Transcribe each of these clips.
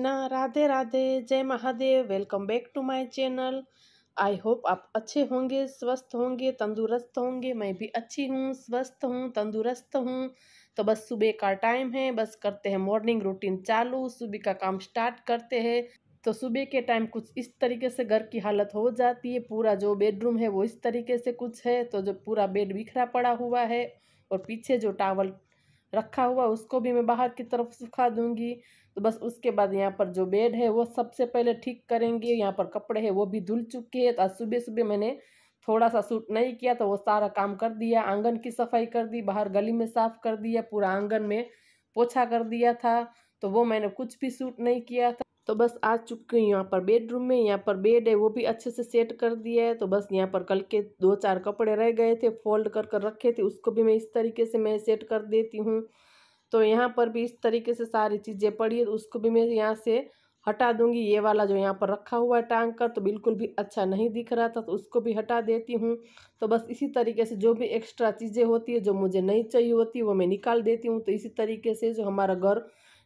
कृष्णा राधे राधे जय Mahadev welcome back to my channel I hope आप अच्छे होंगे स्वस्थ होंगे तंदुरुस्त होंगे मैं भी अच्छी हूँ स्वस्थ हूँ तंदुरुस्त हूँ तो बस सुबह का टाइम है बस करते हैं मॉर्निंग रूटीन चालू सुबह का काम स्टार्ट करते हैं तो सुबह के टाइम कुछ इस तरीके से घर की हालत हो जाती है पूरा जो बेडरूम है वो इस तरीके से कुछ है तो जो पूरा बेड बिखरा पड़ा हुआ है और पीछे जो टावल रखा हुआ उसको भी मैं बाहर की तरफ सुखा दूंगी तो बस उसके बाद यहाँ पर जो बेड है वो सबसे पहले ठीक करेंगे यहाँ पर कपड़े हैं वो भी धुल चुके हैं तो आज सुबह सुबह मैंने थोड़ा सा सूट नहीं किया तो वो सारा काम कर दिया आंगन की सफाई कर दी बाहर गली में साफ़ कर दिया पूरा आंगन में पोछा कर दिया था तो वो मैंने कुछ भी सूट नहीं किया था तो बस आ चुके हूँ यहाँ पर बेडरूम में यहाँ पर बेड है वो भी अच्छे से सेट कर दिया है तो बस यहाँ पर कल के दो चार कपड़े रह गए थे फोल्ड कर कर रखे थे उसको भी मैं इस तरीके से मैं सेट कर देती हूँ तो यहाँ पर भी इस तरीके से सारी चीज़ें पड़ी है तो उसको भी मैं यहाँ से हटा दूंगी ये वाला जो यहाँ पर रखा हुआ है टांग का तो बिल्कुल भी अच्छा नहीं दिख रहा था तो उसको भी हटा देती हूँ तो बस इसी तरीके से जो भी एक्स्ट्रा चीज़ें होती है जो मुझे नहीं चाहिए होती वो मैं निकाल देती हूँ तो इसी तरीके से जो हमारा घर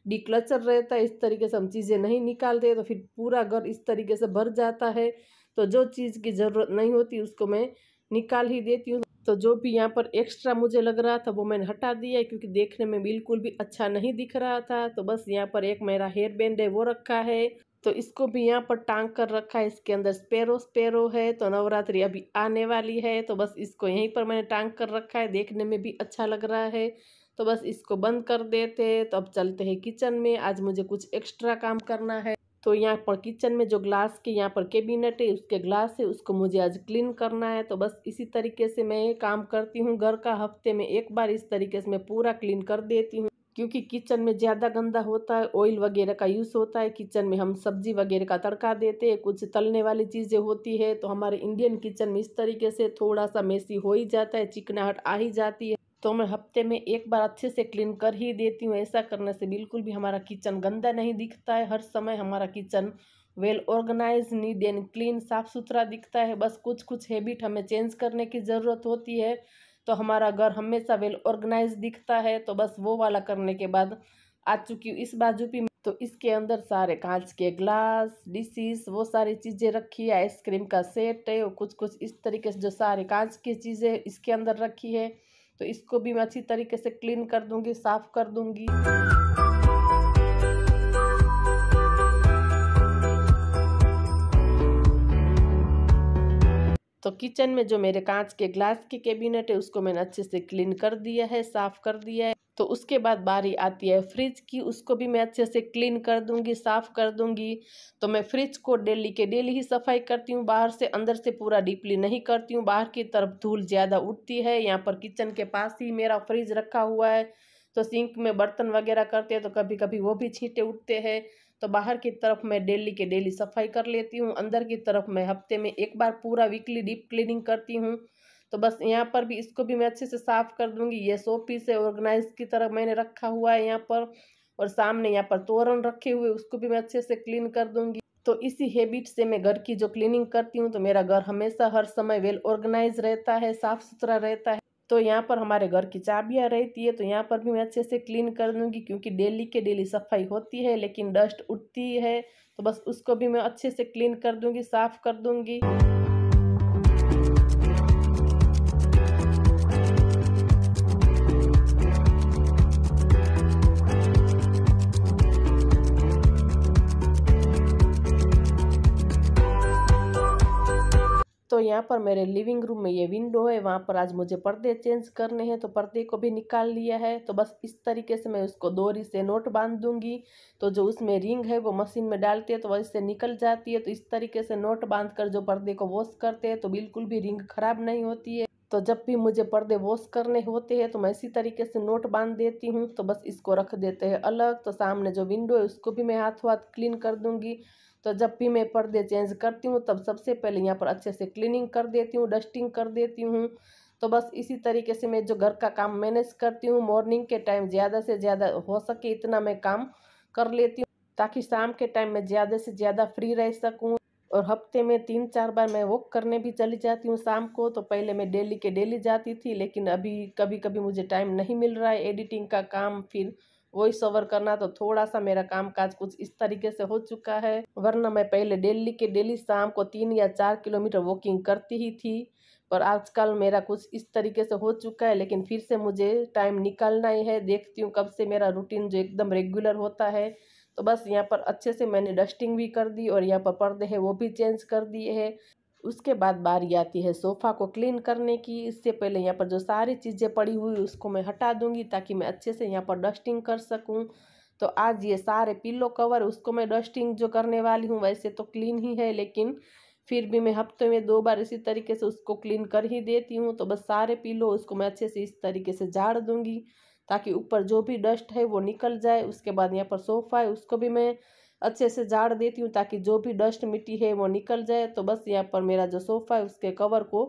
डिक्लचर रहता है इस तरीके से हम चीज़ें नहीं निकालते तो फिर पूरा घर इस तरीके से भर जाता है तो जो चीज़ की ज़रूरत नहीं होती उसको मैं निकाल ही देती हूँ तो जो भी यहाँ पर एक्स्ट्रा मुझे लग रहा था वो मैंने हटा दिया क्योंकि देखने में बिल्कुल भी अच्छा नहीं दिख रहा था तो बस यहाँ पर एक मेरा हेयर बैंड है वो रखा है तो इसको भी यहाँ पर टांग कर रखा है इसके अंदर स्पेरो स्पेरो है तो नवरात्रि अभी आने वाली है तो बस इसको यहीं पर मैंने टांग कर रखा है देखने में भी अच्छा लग रहा है तो बस इसको बंद कर देते तो अब चलते हैं किचन में आज मुझे कुछ एक्स्ट्रा काम करना है तो यहाँ पर किचन में जो ग्लास के यहाँ पर कैबिनेट है उसके ग्लास है उसको मुझे आज क्लीन करना है तो बस इसी तरीके से मैं काम करती हूँ घर का हफ्ते में एक बार इस तरीके से मैं पूरा क्लीन कर देती हूँ क्योंकि किचन में ज़्यादा गंदा होता है ऑयल वगैरह का यूज़ होता है किचन में हम सब्जी वगैरह का तड़का देते हैं कुछ तलने वाली चीज़ें होती है तो हमारे इंडियन किचन में इस तरीके से थोड़ा सा मेसी हो ही जाता है चिकनाहट आ ही जाती है तो मैं हफ्ते में एक बार अच्छे से क्लीन कर ही देती हूँ ऐसा करने से बिल्कुल भी हमारा किचन गंदा नहीं दिखता है हर समय हमारा kitchen well organise neat and clean साफ़ सुथरा दिखता है बस कुछ कुछ हैबिट हमें चेंज करने की ज़रूरत होती है तो हमारा घर हमेशा वेल ऑर्गेनाइज दिखता है तो बस वो वाला करने के बाद आ चुकी हूँ इस बाजू भी तो इसके अंदर सारे कांच के ग्लास डिशेस वो सारी चीज़ें रखी है आइसक्रीम का सेट है और कुछ कुछ इस तरीके से जो सारे कांच की चीज़ें इसके अंदर रखी है तो इसको भी मैं अच्छी तरीके से क्लीन कर दूंगी साफ़ कर दूंगी तो किचन में जो मेरे कांच के ग्लास की कैबिनेट है उसको मैंने अच्छे से क्लीन कर दिया है साफ़ कर दिया है तो उसके बाद बारी आती है फ्रिज की उसको भी मैं अच्छे से क्लीन कर दूंगी साफ़ कर दूंगी तो मैं फ्रिज को डेली के डेली ही सफाई करती हूँ बाहर से अंदर से पूरा डीपली नहीं करती हूँ बाहर की तरफ धूल ज़्यादा उठती है यहाँ पर किचन के पास ही मेरा फ्रिज रखा हुआ है तो सिंक में बर्तन वगैरह करते हैं तो कभी कभी वो भी छींटे उठते हैं तो बाहर की तरफ मैं डेली के डेली सफाई कर लेती हूँ अंदर की तरफ मैं हफ्ते में एक बार पूरा वीकली डीप क्लीनिंग करती हूँ तो बस यहाँ पर भी इसको भी मैं अच्छे से साफ़ कर दूँगी ये सो पीस है ऑर्गेनाइज की तरह मैंने रखा हुआ है यहाँ पर और सामने यहाँ पर तोरण रखे हुए उसको भी मैं अच्छे से क्लीन कर दूँगी तो इसी हैबिट से मैं घर की जो क्लीनिंग करती हूँ तो मेरा घर हमेशा हर समय वेल ऑर्गेनाइज रहता है साफ़ सुथरा रहता है तो यहाँ पर हमारे घर की चाबियाँ रहती है तो यहाँ पर भी मैं अच्छे से क्लीन कर दूँगी क्योंकि डेली के डेली सफाई होती है लेकिन डस्ट उठती है तो बस उसको भी मैं अच्छे से क्लीन कर दूँगी साफ़ कर दूँगी यहाँ पर मेरे लिविंग रूम में ये विंडो है वहाँ पर आज मुझे पर्दे चेंज करने हैं तो पर्दे को भी निकाल लिया है तो बस इस तरीके से मैं उसको दोरी से नोट बांध दूंगी तो जो उसमें रिंग है वो मशीन में डालती है तो वह इससे निकल जाती है तो इस तरीके से नोट बांध कर जो पर्दे को वॉश करते हैं तो बिल्कुल भी रिंग खराब नहीं होती है तो जब भी मुझे पर्दे वॉश करने होते हैं तो मैं इसी तरीके से नोट बांध देती हूँ तो बस इसको रख देते हैं अलग तो सामने जो विंडो है उसको भी मैं हाथों हाथ क्लीन कर दूँगी तो जब भी मैं पर्दे चेंज करती हूँ तब सबसे पहले यहाँ पर अच्छे से क्लीनिंग कर देती हूँ डस्टिंग कर देती हूँ तो बस इसी तरीके से मैं जो घर का काम मैनेज करती हूँ मॉर्निंग के टाइम ज़्यादा से ज़्यादा हो सके इतना मैं काम कर लेती हूँ ताकि शाम के टाइम में ज़्यादा से ज़्यादा फ्री रह सकूँ और हफ्ते में तीन चार बार मैं वॉक करने भी चली जाती हूँ शाम को तो पहले मैं डेली के डेली जाती थी लेकिन अभी कभी कभी मुझे टाइम नहीं मिल रहा है एडिटिंग का काम फिर वॉइस ओवर करना तो थोड़ा सा मेरा काम काज कुछ इस तरीके से हो चुका है वरना मैं पहले डेली के डेली शाम को तीन या चार किलोमीटर वॉकिंग करती ही थी पर आजकल मेरा कुछ इस तरीके से हो चुका है लेकिन फिर से मुझे टाइम निकालना ही है देखती हूँ कब से मेरा रूटीन जो एकदम रेगुलर होता है तो बस यहाँ पर अच्छे से मैंने डस्टिंग भी कर दी और यहाँ पर पर्दे हैं वो भी चेंज कर दिए हैं उसके बाद बारी आती है सोफ़ा को क्लीन करने की इससे पहले यहाँ पर जो सारी चीज़ें पड़ी हुई उसको मैं हटा दूँगी ताकि मैं अच्छे से यहाँ पर डस्टिंग कर सकूँ तो आज ये सारे पिल्लो कवर उसको मैं डस्टिंग जो करने वाली हूँ वैसे तो क्लीन ही है लेकिन फिर भी मैं हफ्ते में दो बार इसी तरीके से उसको क्लीन कर ही देती हूँ तो बस सारे पिलो उसको मैं अच्छे से इस तरीके से झाड़ दूँगी ताकि ऊपर जो भी डस्ट है वो निकल जाए उसके बाद यहाँ पर सोफ़ा है उसको भी मैं अच्छे से झाड़ देती हूँ ताकि जो भी डस्ट मिट्टी है वो निकल जाए तो बस यहाँ पर मेरा जो सोफ़ा है उसके कवर को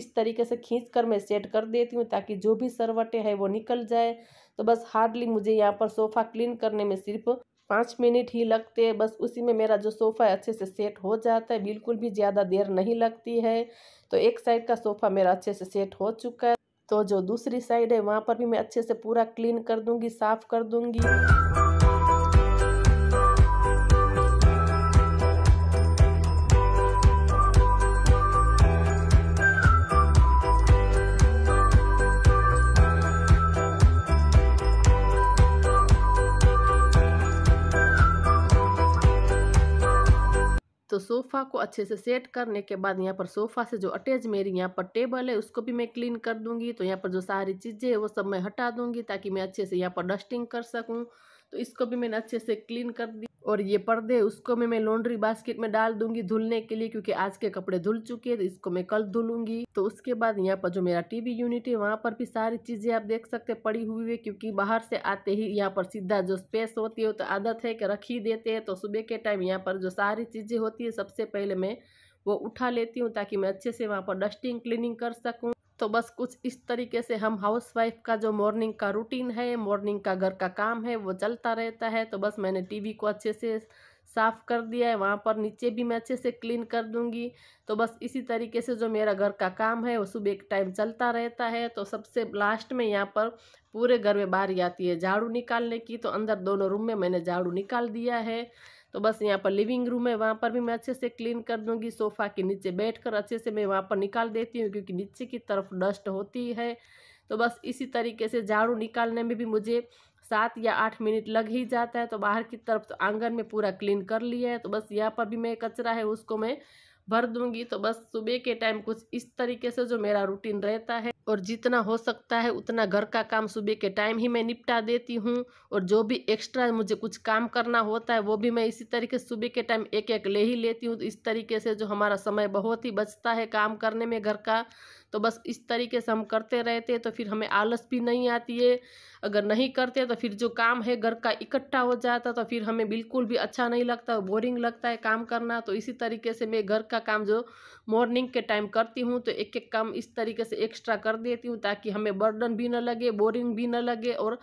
इस तरीके से खींच कर मैं सेट कर देती हूँ ताकि जो भी सरवटें हैं वो निकल जाए तो बस हार्डली मुझे यहाँ पर सोफ़ा क्लीन करने में सिर्फ पाँच मिनट ही लगते हैं बस उसी में मेरा जो सोफ़ा है अच्छे से सेट हो जाता है बिल्कुल भी ज़्यादा देर नहीं लगती है तो एक साइड का सोफ़ा मेरा अच्छे से सेट हो चुका है तो जो दूसरी साइड है वहाँ पर भी मैं अच्छे से पूरा क्लीन कर दूँगी साफ़ कर दूँगी सोफ़ा को अच्छे से सेट करने के बाद यहाँ पर सोफ़ा से जो अटैच मेरी यहाँ पर टेबल है उसको भी मैं क्लीन कर दूंगी तो यहाँ पर जो सारी चीज़ें है वो सब मैं हटा दूंगी ताकि मैं अच्छे से यहाँ पर डस्टिंग कर सकूँ तो इसको भी मैंने अच्छे से क्लीन कर दी और ये पर्दे उसको भी मैं लॉन्ड्री बास्केट में डाल दूंगी धुलने के लिए क्योंकि आज के कपड़े धुल चुके हैं तो इसको मैं कल धुलूंगी तो उसके बाद यहाँ पर जो मेरा टीवी यूनिट है वहाँ पर भी सारी चीज़ें आप देख सकते पड़ी हुई है क्योंकि बाहर से आते ही यहाँ पर सीधा जो स्पेस होती है तो आदत है कि रख ही देते हैं तो सुबह के टाइम यहाँ पर जो सारी चीज़ें होती है सबसे पहले मैं वो उठा लेती हूँ ताकि मैं अच्छे से वहाँ पर डस्टिंग क्लीनिंग कर सकूँ तो बस कुछ इस तरीके से हम हाउसवाइफ का जो मॉर्निंग का रूटीन है मॉर्निंग का घर का काम है वो चलता रहता है तो बस मैंने टीवी को अच्छे से साफ़ कर दिया है वहाँ पर नीचे भी मैं अच्छे से क्लीन कर दूँगी तो बस इसी तरीके से जो मेरा घर का काम है वो सुबह के टाइम चलता रहता है तो सबसे लास्ट में यहाँ पर पूरे घर में बारी आती है झाड़ू निकालने की तो अंदर दोनों रूम में मैंने झाड़ू निकाल दिया है तो बस यहाँ पर लिविंग रूम है वहाँ पर भी मैं अच्छे से क्लीन कर दूँगी सोफ़ा के नीचे बैठ कर अच्छे से मैं वहाँ पर निकाल देती हूँ क्योंकि नीचे की तरफ डस्ट होती है तो बस इसी तरीके से झाड़ू निकालने में भी मुझे सात या आठ मिनट लग ही जाता है तो बाहर की तरफ तो आंगन में पूरा क्लीन कर लिया है तो बस यहाँ पर भी मैं कचरा है उसको मैं भर दूंगी तो बस सुबह के टाइम कुछ इस तरीके से जो मेरा रूटीन रहता है और जितना हो सकता है उतना घर का काम सुबह के टाइम ही मैं निपटा देती हूँ और जो भी एक्स्ट्रा मुझे कुछ काम करना होता है वो भी मैं इसी तरीके से सुबह के टाइम एक एक ले ही लेती हूँ तो इस तरीके से जो हमारा समय बहुत ही बचता है काम करने में घर का तो बस इस तरीके से हम करते रहते हैं तो फिर हमें आलस भी नहीं आती है अगर नहीं करते तो फिर जो काम है घर का इकट्ठा हो जाता तो फिर हमें बिल्कुल भी अच्छा नहीं लगता बोरिंग लगता है काम करना तो इसी तरीके से मैं घर का काम जो मॉर्निंग के टाइम करती हूँ तो एक एक काम इस तरीके से एक्स्ट्रा कर देती हूँ ताकि हमें बर्डन भी ना लगे बोरिंग भी ना लगे और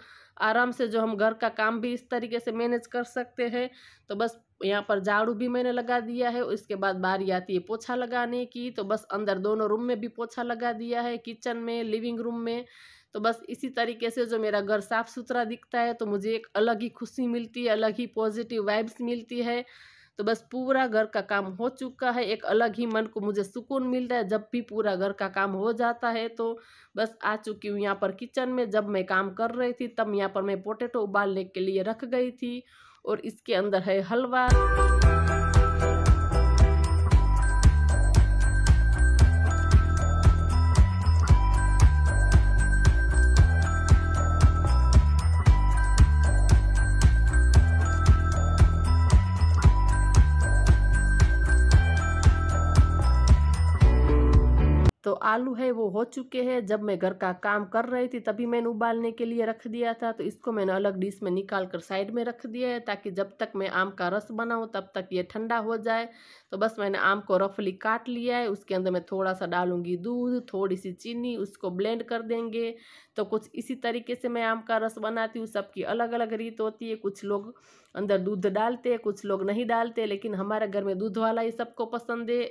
आराम से जो हम घर का काम भी इस तरीके से मैनेज कर सकते हैं तो बस यहाँ पर झाड़ू भी मैंने लगा दिया है उसके बाद बारी आती है पोछा लगाने की तो बस अंदर दोनों रूम में भी पोछा लगा दिया है किचन में लिविंग रूम में तो बस इसी तरीके से जो मेरा घर साफ़ सुथरा दिखता है तो मुझे एक अलग ही खुशी मिलती है अलग ही पॉजिटिव वाइब्स मिलती है तो बस पूरा घर का काम हो चुका है एक अलग ही मन को मुझे सुकून मिल रहा है जब भी पूरा घर का काम हो जाता है तो बस आ चुकी हूँ यहाँ पर किचन में जब मैं काम कर रही थी तब यहाँ पर मैं पोटैटो उबालने के लिए रख गई थी और इसके अंदर है हलवा आलू है वो हो चुके हैं जब मैं घर का काम कर रही थी तभी मैंने उबालने के लिए रख दिया था तो इसको मैंने अलग डिश में निकाल कर साइड में रख दिया है ताकि जब तक मैं आम का रस बनाऊँ तब तक ये ठंडा हो जाए तो बस मैंने आम को रफली काट लिया है उसके अंदर मैं थोड़ा सा डालूंगी दूध थोड़ी सी चीनी उसको ब्लेंड कर देंगे तो कुछ इसी तरीके से मैं आम का रस बनाती हूँ सबकी अलग अलग रीत होती है कुछ लोग अंदर दूध डालते हैं कुछ लोग नहीं डालते लेकिन हमारे घर में दूध वाला ही सबको पसंद है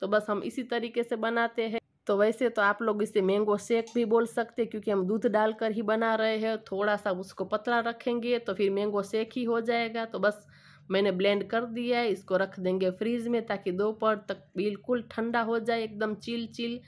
तो बस हम इसी तरीके से बनाते हैं तो वैसे तो आप लोग इसे मैंगो शेक भी बोल सकते क्योंकि हम दूध डालकर ही बना रहे हैं थोड़ा सा उसको पतला रखेंगे तो फिर मैंगो शेक ही हो जाएगा तो बस मैंने ब्लेंड कर दिया है इसको रख देंगे फ्रीज में ताकि दोपहर तक बिल्कुल ठंडा हो जाए एकदम चिल चिल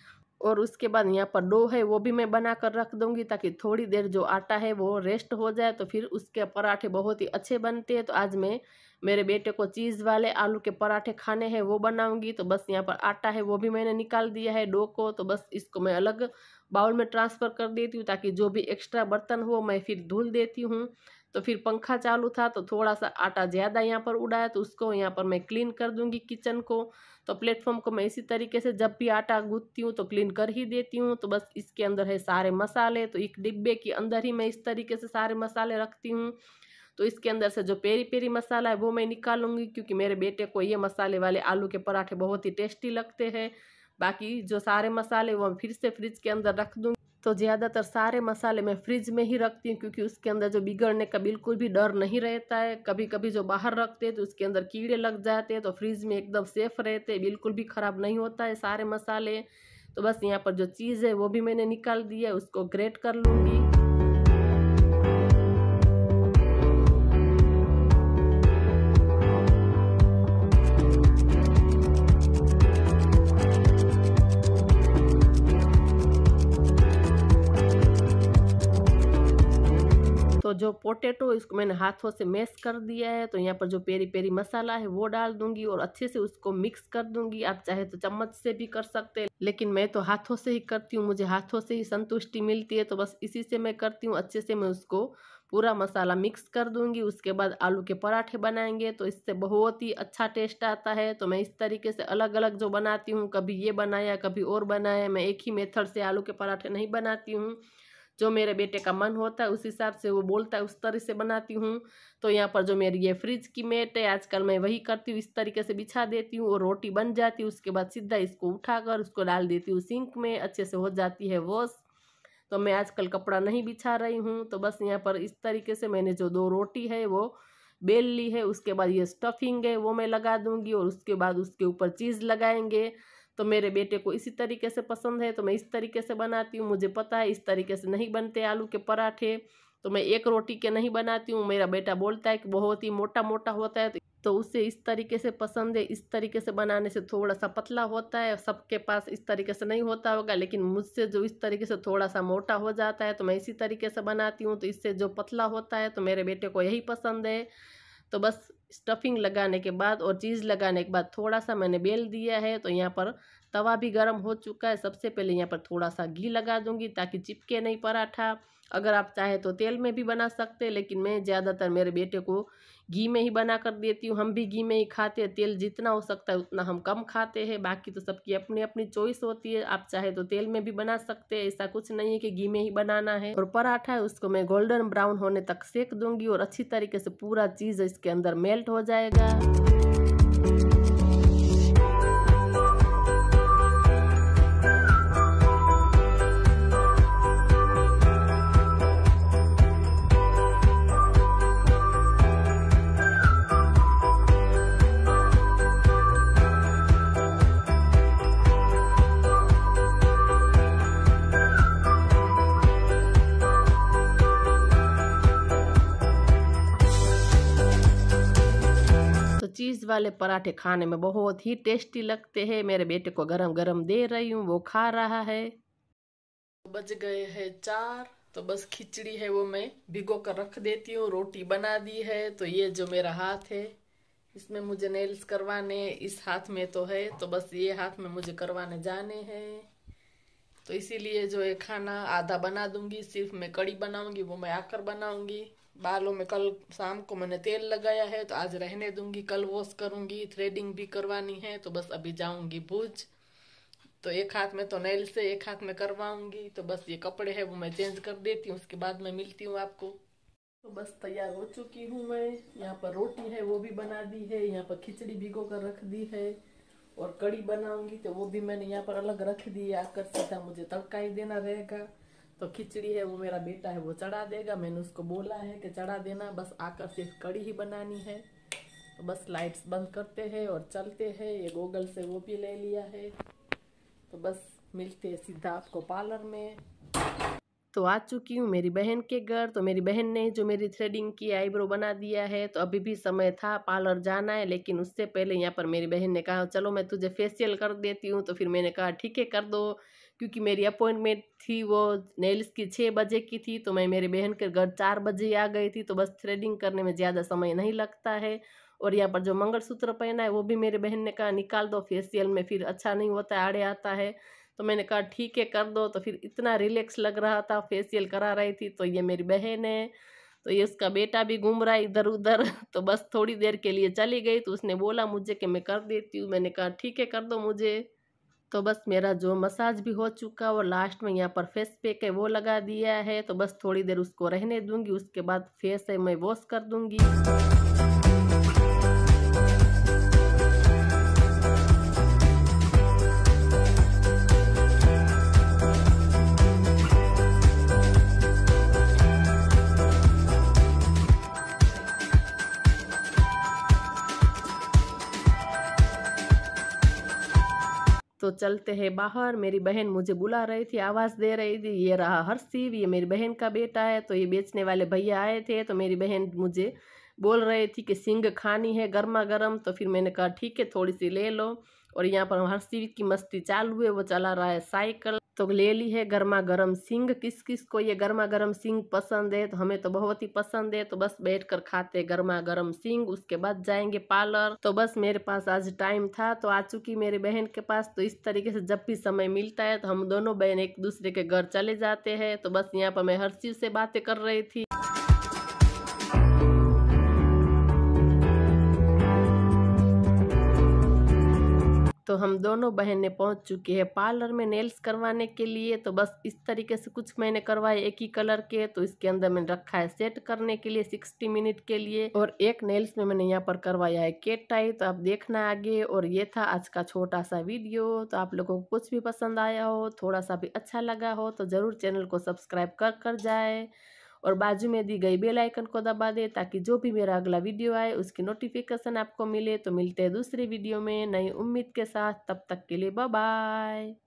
और उसके बाद यहाँ पर डो है वो भी मैं बना कर रख दूँगी ताकि थोड़ी देर जो आटा है वो रेस्ट हो जाए तो फिर उसके पराठे बहुत ही अच्छे बनते हैं तो आज मैं मेरे बेटे को चीज़ वाले आलू के पराठे खाने हैं वो बनाऊंगी तो बस यहाँ पर आटा है वो भी मैंने निकाल दिया है डो को तो बस इसको मैं अलग बाउल में ट्रांसफ़र कर देती हूँ ताकि जो भी एक्स्ट्रा बर्तन हो मैं फिर धुल देती हूँ तो फिर पंखा चालू था तो थोड़ा सा आटा ज़्यादा यहाँ पर उड़ाया तो उसको यहाँ पर मैं क्लीन कर दूँगी किचन को तो प्लेटफॉर्म को मैं इसी तरीके से जब भी आटा गूँथती हूँ तो क्लीन कर ही देती हूँ तो बस इसके अंदर है सारे मसाले तो एक डिब्बे के अंदर ही मैं इस तरीके से सारे मसाले रखती हूँ तो इसके अंदर से जो पेरी पेरी मसाला है वो मैं निकालूंगी क्योंकि मेरे बेटे को ये मसाले वाले आलू के पराठे बहुत ही टेस्टी लगते हैं बाकी जो सारे मसाले वो फिर से फ्रिज के अंदर रख दूँगी तो ज़्यादातर सारे मसाले मैं फ्रिज में ही रखती हूँ क्योंकि उसके अंदर जो बिगड़ने का बिल्कुल भी डर नहीं रहता है कभी कभी जो बाहर रखते हैं तो उसके अंदर कीड़े लग जाते हैं तो फ्रिज में एकदम सेफ रहते हैं बिल्कुल भी ख़राब नहीं होता है सारे मसाले तो बस यहाँ पर जो चीज़ है वो भी मैंने निकाल दिया है उसको ग्रेट कर लूँगी पोटैटो इसको मैंने हाथों से मैश कर दिया है तो यहाँ पर जो पेरी पेरी मसाला है वो डाल दूंगी और अच्छे से उसको मिक्स कर दूंगी आप चाहे तो चम्मच से भी कर सकते हैं लेकिन मैं तो हाथों से ही करती हूँ मुझे हाथों से ही संतुष्टि मिलती है तो बस इसी से मैं करती हूँ अच्छे से मैं उसको पूरा मसाला मिक्स कर दूंगी उसके बाद आलू के पराठे बनाएंगे तो इससे बहुत ही अच्छा टेस्ट आता है तो मैं इस तरीके से अलग अलग जो बनाती हूँ कभी ये बनाया कभी और बनाया मैं एक ही मेथड से आलू के पराठे नहीं बनाती हूँ जो मेरे बेटे का मन होता है उस हिसाब से वो बोलता है उस तरह से बनाती हूँ तो यहाँ पर जो मेरी ये फ्रिज की मेट है आजकल मैं वही करती हूँ इस तरीके से बिछा देती हूँ और रोटी बन जाती है उसके बाद सीधा इसको उठाकर उसको डाल देती हूँ सिंक में अच्छे से हो जाती है वॉश तो मैं आजकल कपड़ा नहीं बिछा रही हूँ तो बस यहाँ पर इस तरीके से मैंने जो दो रोटी है वो बेल ली है उसके बाद ये स्टफिंग है वो मैं लगा दूंगी और उसके बाद उसके ऊपर चीज़ लगाएंगे तो मेरे बेटे को इसी तरीके से पसंद है तो मैं इस तरीके से बनाती हूँ मुझे पता है इस तरीके से नहीं बनते आलू के पराठे तो मैं एक रोटी के नहीं बनाती हूँ मेरा बेटा बोलता है कि बहुत ही मोटा मोटा होता है तो उसे इस तरीके से पसंद है इस तरीके से बनाने से थोड़ा सा पतला होता है सबके पास इस तरीके से नहीं होता होगा लेकिन मुझसे जो इस तरीके से थोड़ा सा मोटा हो जाता है तो मैं इसी तरीके से बनाती हूँ तो इससे जो पतला होता है तो मेरे बेटे को यही पसंद है तो बस स्टफिंग लगाने के बाद और चीज़ लगाने के बाद थोड़ा सा मैंने बेल दिया है तो यहाँ पर तवा भी गर्म हो चुका है सबसे पहले यहाँ पर थोड़ा सा घी लगा दूंगी ताकि चिपके नहीं पराठा अगर आप चाहे तो तेल में भी बना सकते हैं लेकिन मैं ज़्यादातर मेरे बेटे को घी में ही बना कर देती हूँ हम भी घी में ही खाते हैं तेल जितना हो सकता है उतना हम कम खाते हैं बाकी तो सबकी अपनी अपनी चॉइस होती है आप चाहे तो तेल में भी बना सकते हैं ऐसा कुछ नहीं है कि घी में ही बनाना है और पराठा है उसको मैं गोल्डन ब्राउन होने तक सेक दूंगी और अच्छी तरीके से पूरा चीज़ इसके अंदर मेल्ट हो जाएगा वाले पराठे खाने में बहुत ही टेस्टी लगते हैं मेरे बेटे को गरम गरम दे रही हूँ वो खा रहा है बज गए हैं चार तो बस खिचड़ी है वो मैं भिगो कर रख देती हूँ रोटी बना दी है तो ये जो मेरा हाथ है इसमें मुझे नेल्स करवाने इस हाथ में तो है तो बस ये हाथ में मुझे करवाने जाने हैं तो इसीलिए जो ये खाना आधा बना दूंगी सिर्फ मैं कड़ी बनाऊंगी वो मैं आकर बनाऊंगी बालों में कल शाम को मैंने तेल लगाया है तो आज रहने दूंगी कल वॉश करूंगी थ्रेडिंग भी करवानी है तो बस अभी जाऊंगी भूज तो एक हाथ में तो नेल से एक हाथ में करवाऊंगी तो बस ये कपड़े है वो मैं चेंज कर देती हूँ उसके बाद मैं मिलती हूँ आपको तो बस तैयार हो चुकी हूँ मैं यहाँ पर रोटी है वो भी बना दी है यहाँ पर खिचड़ी भिगो कर रख दी है और कड़ी बनाऊंगी तो वो भी मैंने यहाँ पर अलग रख दी है आकर सीधा मुझे तड़का ही देना रहेगा तो खिचड़ी है वो मेरा बेटा है वो चढ़ा देगा मैंने उसको बोला है कि चढ़ा देना बस आकर सिर्फ कड़ी ही बनानी है तो बस लाइट्स बंद करते हैं और चलते हैं ये गोगल से वो भी ले लिया है तो बस मिलते हैं सीधा आपको पार्लर में तो आ चुकी हूँ मेरी बहन के घर तो मेरी बहन ने जो मेरी थ्रेडिंग की आईब्रो बना दिया है तो अभी भी समय था पार्लर जाना है लेकिन उससे पहले यहाँ पर मेरी बहन ने कहा चलो मैं तुझे फेसियल कर देती हूँ तो फिर मैंने कहा ठीक है कर दो क्योंकि मेरी अपॉइंटमेंट थी वो नेल्स की छः बजे की थी तो मैं मेरी बहन के घर चार बजे आ गई थी तो बस थ्रेडिंग करने में ज़्यादा समय नहीं लगता है और यहाँ पर जो मंगलसूत्र पहना है वो भी मेरे बहन ने कहा निकाल दो फेसियल में फिर अच्छा नहीं होता आड़े आता है तो मैंने कहा ठीक है कर दो तो फिर इतना रिलैक्स लग रहा था फेसियल करा रही थी तो ये मेरी बहन है तो ये उसका बेटा भी घूम रहा है इधर उधर तो बस थोड़ी देर के लिए चली गई तो उसने बोला मुझे कि मैं कर देती हूँ मैंने कहा ठीक है कर दो मुझे तो बस मेरा जो मसाज भी हो चुका और लास्ट में यहाँ पर फेस पैक है वो लगा दिया है तो बस थोड़ी देर उसको रहने दूंगी उसके बाद फेस है मैं वॉश कर दूंगी तो चलते हैं बाहर मेरी बहन मुझे बुला रही थी आवाज़ दे रही थी ये रहा हर्षिव ये मेरी बहन का बेटा है तो ये बेचने वाले भैया आए थे तो मेरी बहन मुझे बोल रही थी कि सिंग खानी है गर्मा गर्म तो फिर मैंने कहा ठीक है थोड़ी सी ले लो और यहाँ पर हर्षिव की मस्ती चालू है वो चला रहा है साइकिल तो ले ली है गर्मा गर्म सिंग किस किस को ये गर्मा गर्म सिंग पसंद है तो हमें तो बहुत ही पसंद है तो बस बैठ कर खाते गर्मा गर्म सिंग उसके बाद जाएंगे पार्लर तो बस मेरे पास आज टाइम था तो आ चुकी मेरी बहन के पास तो इस तरीके से जब भी समय मिलता है तो हम दोनों बहन एक दूसरे के घर चले जाते हैं तो बस यहाँ पर मैं हर चीज से बातें कर रही थी तो हम दोनों बहनें पहुंच चुकी है पार्लर में नेल्स करवाने के लिए तो बस इस तरीके से कुछ मैंने करवाए एक ही कलर के तो इसके अंदर मैंने रखा है सेट करने के लिए सिक्सटी मिनट के लिए और एक नेल्स में मैंने यहाँ पर करवाया है केट टाई तो आप देखना आगे और ये था आज का छोटा सा वीडियो तो आप लोगों को कुछ भी पसंद आया हो थोड़ा सा भी अच्छा लगा हो तो जरूर चैनल को सब्सक्राइब कर कर जाए और बाजू में दी गई बेल आइकन को दबा दें ताकि जो भी मेरा अगला वीडियो आए उसकी नोटिफिकेशन आपको मिले तो मिलते हैं दूसरे वीडियो में नई उम्मीद के साथ तब तक के लिए बाय